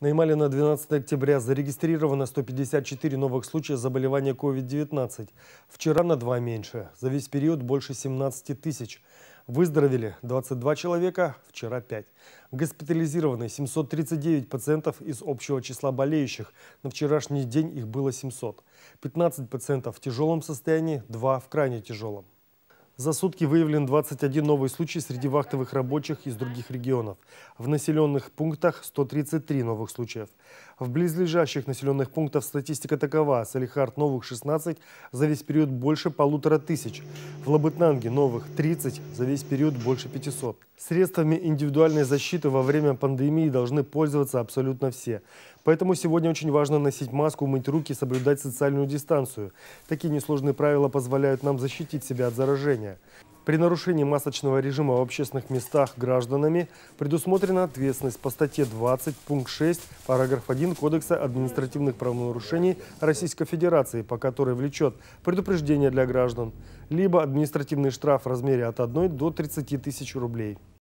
На Ямале на 12 октября зарегистрировано 154 новых случая заболевания COVID-19. Вчера на два меньше. За весь период больше 17 тысяч. Выздоровели 22 человека, вчера 5. Госпитализированы 739 пациентов из общего числа болеющих. На вчерашний день их было 700. 15 пациентов в тяжелом состоянии, 2 в крайне тяжелом. За сутки выявлен 21 новый случай среди вахтовых рабочих из других регионов. В населенных пунктах 133 новых случаев. В близлежащих населенных пунктах статистика такова. Салихард новых 16, за весь период больше полутора тысяч. В Лабытнанге новых 30, за весь период больше 500. Средствами индивидуальной защиты во время пандемии должны пользоваться абсолютно все. Поэтому сегодня очень важно носить маску, мыть руки, соблюдать социальную дистанцию. Такие несложные правила позволяют нам защитить себя от заражения. При нарушении масочного режима в общественных местах гражданами предусмотрена ответственность по статье 20, пункт 6, параграф 1 Кодекса административных правонарушений Российской Федерации, по которой влечет предупреждение для граждан, либо административный штраф в размере от 1 до 30 тысяч рублей.